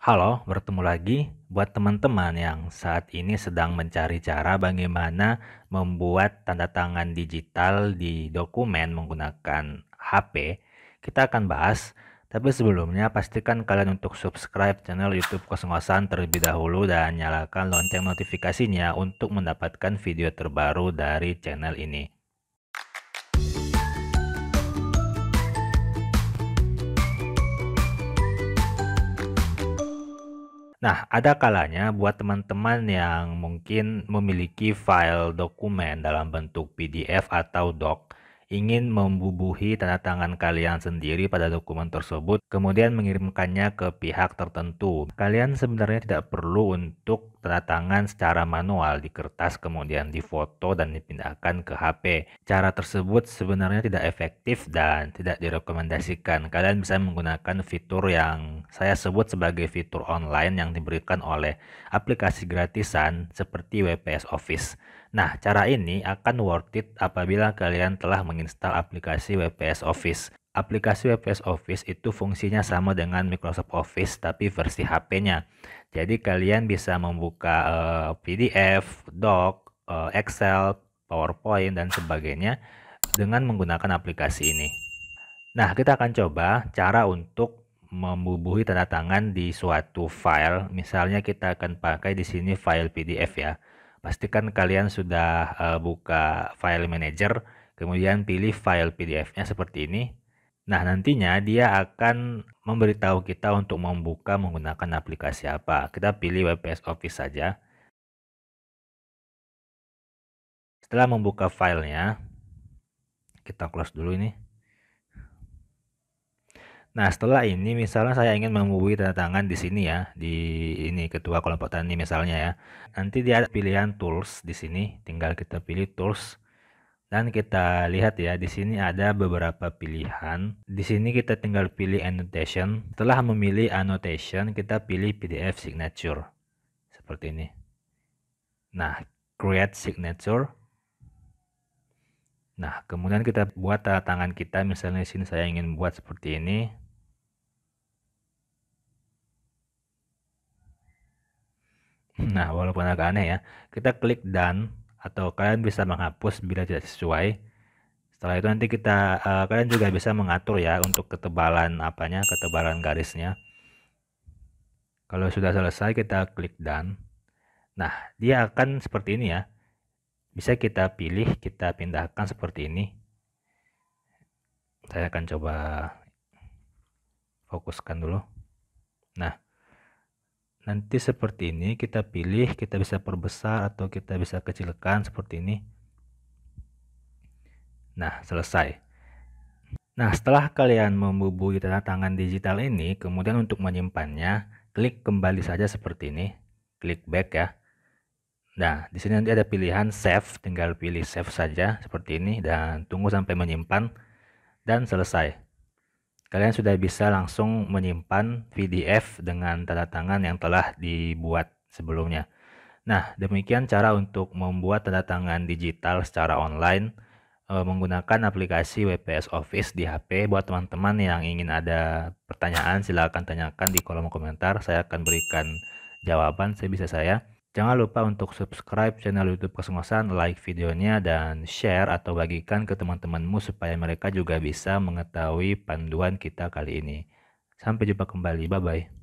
Halo, bertemu lagi buat teman-teman yang saat ini sedang mencari cara bagaimana membuat tanda tangan digital di dokumen menggunakan HP. Kita akan bahas, tapi sebelumnya pastikan kalian untuk subscribe channel YouTube Kosongosan terlebih dahulu dan nyalakan lonceng notifikasinya untuk mendapatkan video terbaru dari channel ini. Nah, ada kalanya buat teman-teman yang mungkin memiliki file dokumen dalam bentuk PDF atau doc, ingin membubuhi tanda tangan kalian sendiri pada dokumen tersebut, kemudian mengirimkannya ke pihak tertentu. Kalian sebenarnya tidak perlu untuk tanda tangan secara manual di kertas, kemudian difoto dan dipindahkan ke HP. Cara tersebut sebenarnya tidak efektif dan tidak direkomendasikan. Kalian bisa menggunakan fitur yang saya sebut sebagai fitur online yang diberikan oleh aplikasi gratisan seperti WPS Office. Nah, cara ini akan worth it apabila kalian telah menginstal aplikasi WPS Office. Aplikasi WPS Office itu fungsinya sama dengan Microsoft Office tapi versi HP-nya. Jadi kalian bisa membuka uh, eh, PDF, Doc, uh, Excel, PowerPoint dan sebagainya dengan menggunakan aplikasi ini. Nah, kita akan coba cara untuk membubuhi tanda tangan di suatu file. Misalnya kita akan pakai di sini file PDF ya. Pastikan kalian sudah uh, buka file manager, kemudian pilih file PDF-nya seperti ini. Nah, nantinya dia akan memberitahu kita untuk membuka menggunakan aplikasi apa. Kita pilih WPS Office saja. Setelah membuka filenya, kita close dulu ini. Nah, setelah ini misalnya saya ingin menghubungi tanda tangan di sini ya, di ini ketua kelompok tani misalnya ya. Nanti dia ada pilihan tools di sini, tinggal kita pilih tools dan kita lihat ya di sini ada beberapa pilihan. Di sini kita tinggal pilih annotation. Setelah memilih annotation, kita pilih PDF signature. Seperti ini. Nah, create signature. Nah, kemudian kita buat tanda tangan kita misalnya di sini saya ingin buat seperti ini Nah, walaupun agak aneh ya, kita klik done atau kalian bisa menghapus bila tidak sesuai. Setelah itu nanti kita uh, kalian juga bisa mengatur ya untuk ketebalan apanya, ketebalan garisnya. Kalau sudah selesai kita klik done. Nah, dia akan seperti ini ya. Bisa kita pilih, kita pindahkan seperti ini. Saya akan coba fokuskan dulu. Nah, nanti seperti ini kita pilih kita bisa perbesar atau kita bisa kecilkan seperti ini nah selesai nah setelah kalian membubuhi tanda tangan digital ini kemudian untuk menyimpannya klik kembali saja seperti ini klik back ya nah di sini nanti ada pilihan save tinggal pilih save saja seperti ini dan tunggu sampai menyimpan dan selesai kalian sudah bisa langsung menyimpan PDF dengan tanda tangan yang telah dibuat sebelumnya. Nah, demikian cara untuk membuat tanda tangan digital secara online eh, menggunakan aplikasi WPS Office di HP. Buat teman-teman yang ingin ada pertanyaan, silahkan tanyakan di kolom komentar. Saya akan berikan jawaban sebisa saya. Jangan lupa untuk subscribe channel YouTube Kesengosan, like videonya, dan share atau bagikan ke teman-temanmu supaya mereka juga bisa mengetahui panduan kita kali ini. Sampai jumpa kembali, bye-bye.